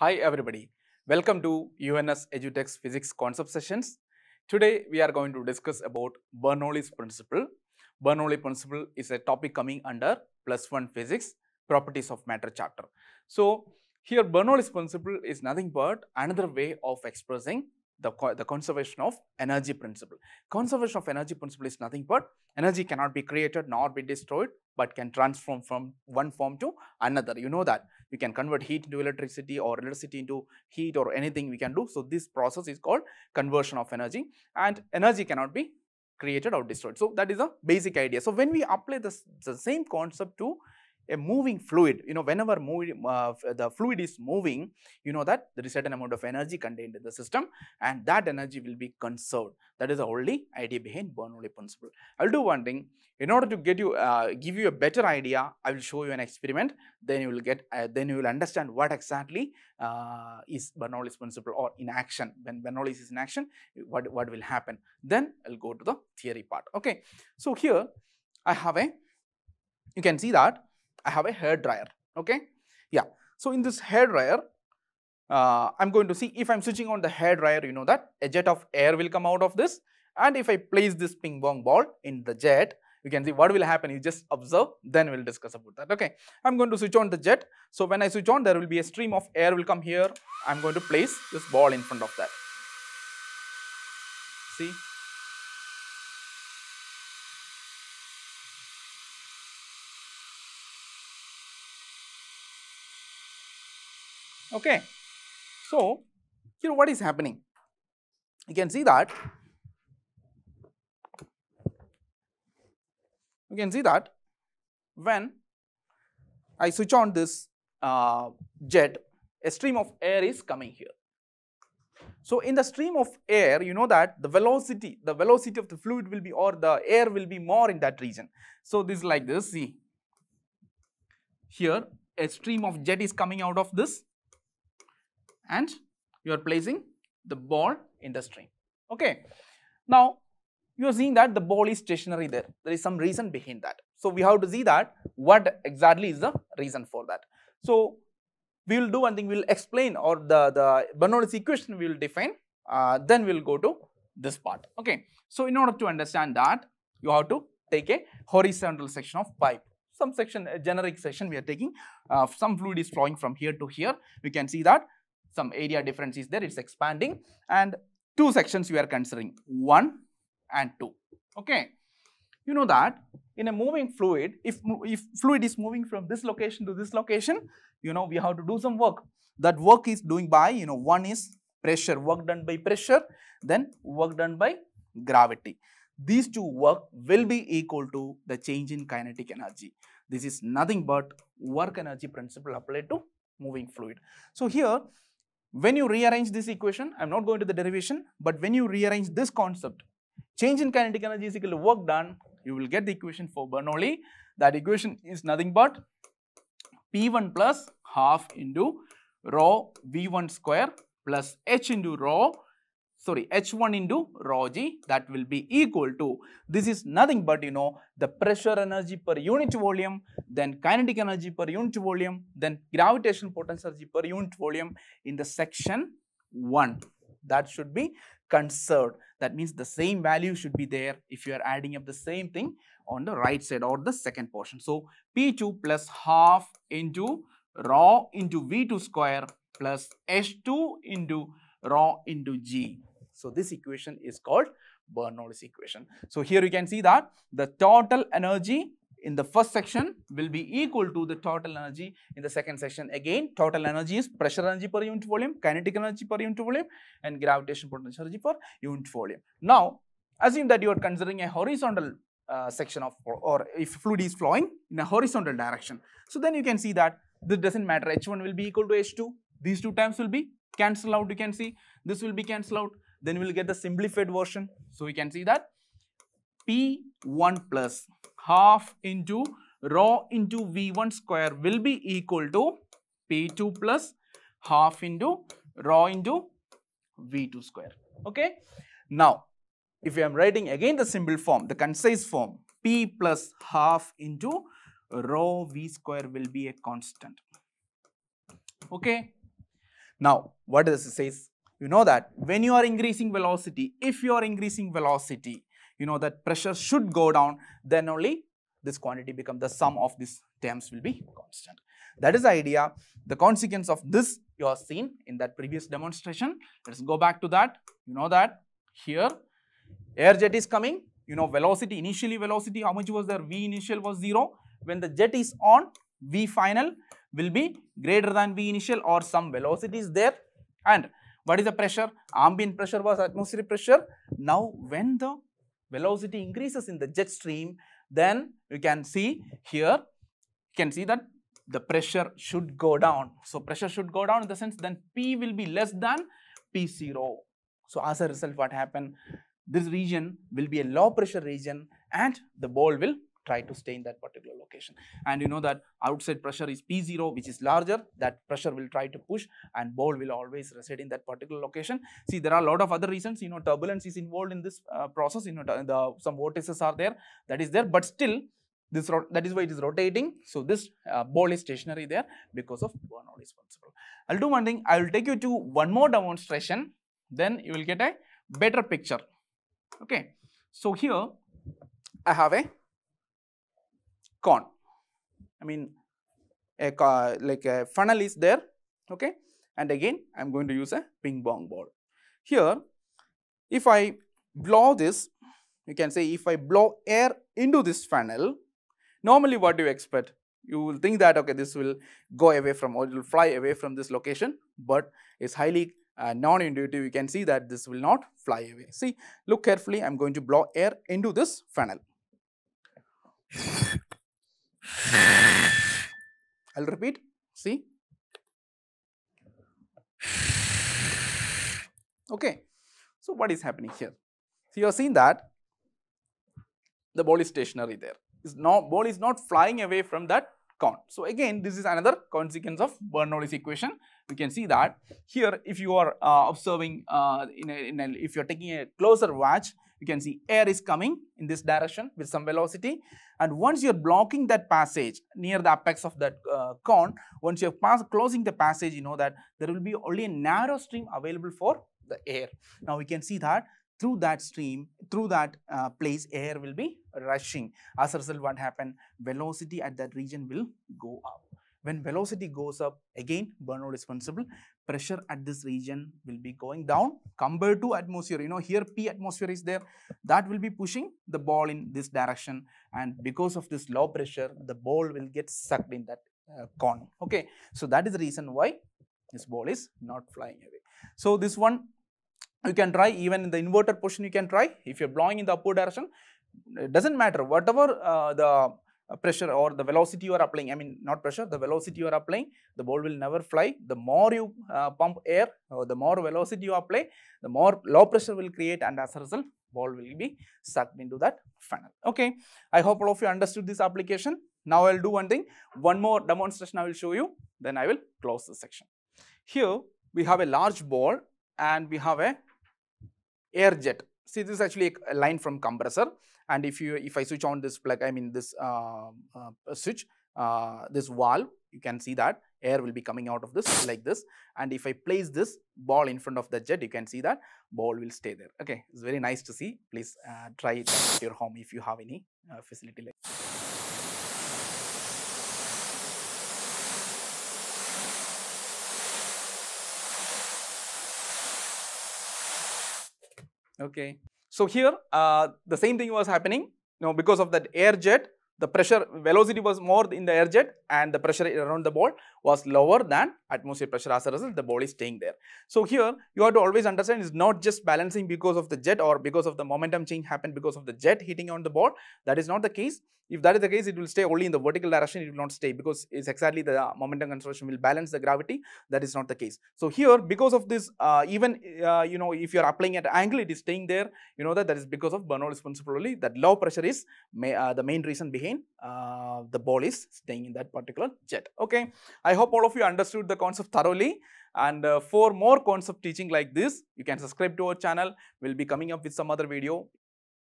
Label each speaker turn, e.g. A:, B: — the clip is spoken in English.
A: Hi everybody, welcome to UNS EduTech's physics concept sessions. Today we are going to discuss about Bernoulli's principle. Bernoulli principle is a topic coming under plus one physics properties of matter chapter. So here Bernoulli's principle is nothing but another way of expressing the, the conservation of energy principle. Conservation of energy principle is nothing but energy cannot be created nor be destroyed but can transform from one form to another. You know that we can convert heat into electricity or electricity into heat or anything we can do. So, this process is called conversion of energy and energy cannot be created or destroyed. So, that is a basic idea. So, when we apply this, the same concept to a moving fluid, you know, whenever move, uh, the fluid is moving, you know that there is certain amount of energy contained in the system and that energy will be conserved. That is the only idea behind Bernoulli principle. I will do one thing. In order to get you, uh, give you a better idea, I will show you an experiment. Then you will get, uh, then you will understand what exactly uh, is Bernoulli's principle or in action. When Bernoulli is in action, what, what will happen? Then I will go to the theory part. Okay. So, here I have a, you can see that I have a hair dryer. Okay. Yeah. So in this hair dryer, uh, I'm going to see if I'm switching on the hair dryer, you know that a jet of air will come out of this. And if I place this ping pong ball in the jet, you can see what will happen. You just observe, then we'll discuss about that. Okay. I'm going to switch on the jet. So when I switch on, there will be a stream of air will come here. I'm going to place this ball in front of that. See? Okay. So, here what is happening? You can see that, you can see that when I switch on this uh, jet, a stream of air is coming here. So in the stream of air, you know that the velocity, the velocity of the fluid will be or the air will be more in that region. So this is like this, see. Here, a stream of jet is coming out of this and you are placing the ball in the stream. Okay. Now, you are seeing that the ball is stationary there. There is some reason behind that. So, we have to see that what exactly is the reason for that. So, we will do one thing, we will explain or the, the Bernoulli's equation we will define, uh, then we will go to this part. Okay. So, in order to understand that, you have to take a horizontal section of pipe. Some section, generic section we are taking, uh, some fluid is flowing from here to here. We can see that some area difference is there, it's expanding and two sections we are considering, 1 and 2, okay. You know that in a moving fluid, if, if fluid is moving from this location to this location, you know, we have to do some work. That work is doing by, you know, one is pressure, work done by pressure, then work done by gravity. These two work will be equal to the change in kinetic energy. This is nothing but work energy principle applied to moving fluid. So here when you rearrange this equation, I'm not going to the derivation, but when you rearrange this concept, change in kinetic energy is equal to work done, you will get the equation for Bernoulli. That equation is nothing but P1 plus half into rho V1 square plus H into rho sorry H1 into rho g that will be equal to this is nothing but you know the pressure energy per unit volume then kinetic energy per unit volume then gravitational potential energy per unit volume in the section 1 that should be conserved that means the same value should be there if you are adding up the same thing on the right side or the second portion. So, P2 plus half into rho into V2 square plus H2 into rho into G. So this equation is called Bernoulli's equation. So here you can see that the total energy in the first section will be equal to the total energy in the second section. Again, total energy is pressure energy per unit volume, kinetic energy per unit volume and gravitational potential energy per unit volume. Now, assume that you are considering a horizontal uh, section of or, or if fluid is flowing in a horizontal direction. So then you can see that this doesn't matter h1 will be equal to h2 these two times will be cancel out you can see this will be cancel out then we'll get the simplified version. So we can see that P1 plus half into rho into V1 square will be equal to P2 plus half into rho into V2 square. Okay. Now, if I am writing again the symbol form, the concise form, P plus half into rho V square will be a constant. Okay. Now, what does it says? you know that when you are increasing velocity, if you are increasing velocity, you know that pressure should go down, then only this quantity become the sum of these terms will be constant. That is the idea. The consequence of this you have seen in that previous demonstration. Let's go back to that. You know that here air jet is coming. You know velocity, initially velocity, how much was there? V initial was 0. When the jet is on, V final will be greater than V initial or some velocity is there. And what is the pressure? Ambient pressure was atmospheric pressure. Now, when the velocity increases in the jet stream, then you can see here, you can see that the pressure should go down. So, pressure should go down in the sense then P will be less than P0. So, as a result, what happened? This region will be a low pressure region and the ball will try to stay in that particular location. And you know that outside pressure is P0, which is larger. That pressure will try to push and ball will always reside in that particular location. See, there are a lot of other reasons. You know, turbulence is involved in this uh, process. You know, the, some vortices are there. That is there. But still, this that is why it is rotating. So, this uh, ball is stationary there because of is principle. I will do one thing. I will take you to one more demonstration. Then you will get a better picture. Okay. So, here I have a cone. I mean, a like a funnel is there, okay. And again, I am going to use a ping pong ball. Here, if I blow this, you can say if I blow air into this funnel, normally what do you expect? You will think that, okay, this will go away from or it will fly away from this location, but it's highly uh, non-intuitive. You can see that this will not fly away. See, look carefully, I'm going to blow air into this funnel. I'll repeat, see. Okay. So, what is happening here? So, you are seeing that the ball is stationary there. Is now ball is not flying away from that cone. So, again this is another consequence of Bernoulli's equation. We can see that here if you are uh, observing uh, in, a, in a, if you are taking a closer watch you can see air is coming in this direction with some velocity. And once you're blocking that passage near the apex of that uh, cone, once you're closing the passage, you know that there will be only a narrow stream available for the air. Now we can see that through that stream, through that uh, place, air will be rushing. As a result, what happened? Velocity at that region will go up. When velocity goes up, again burnout is principle. Pressure at this region will be going down compared to atmosphere. You know, here P atmosphere is there. That will be pushing the ball in this direction. And because of this low pressure, the ball will get sucked in that uh, cone. Okay. So, that is the reason why this ball is not flying away. So, this one you can try even in the inverted position you can try. If you are blowing in the upward direction, it doesn't matter. Whatever uh, the uh, pressure or the velocity you are applying, I mean not pressure, the velocity you are applying, the ball will never fly. The more you uh, pump air or the more velocity you apply, the more low pressure will create and as a result, ball will be sucked into that funnel. Okay, I hope all of you understood this application. Now I will do one thing, one more demonstration I will show you, then I will close this section. Here we have a large ball and we have a air jet. See this is actually a line from compressor and if you if I switch on this plug, I mean this um, uh, uh, switch, this valve, you can see that air will be coming out of this like this. And if I place this ball in front of the jet, you can see that ball will stay there. Okay, it's very nice to see. Please uh, try it at your home if you have any uh, facility like Okay. So here, uh, the same thing was happening. Now, because of that air jet, the pressure velocity was more in the air jet and the pressure around the ball was lower than atmospheric pressure. As a result, the ball is staying there. So here, you have to always understand it's not just balancing because of the jet or because of the momentum change happened because of the jet hitting on the ball. That is not the case. If that is the case, it will stay only in the vertical direction, it will not stay because it's exactly the uh, momentum conservation will balance the gravity. That is not the case. So here, because of this, uh, even, uh, you know, if you are applying at angle, it is staying there. You know that that is because of Bernoulli's principle only that low pressure is may, uh, the main reason behind uh, the ball is staying in that particular jet. Okay. I hope all of you understood the concept thoroughly. And uh, for more concept teaching like this, you can subscribe to our channel. We'll be coming up with some other video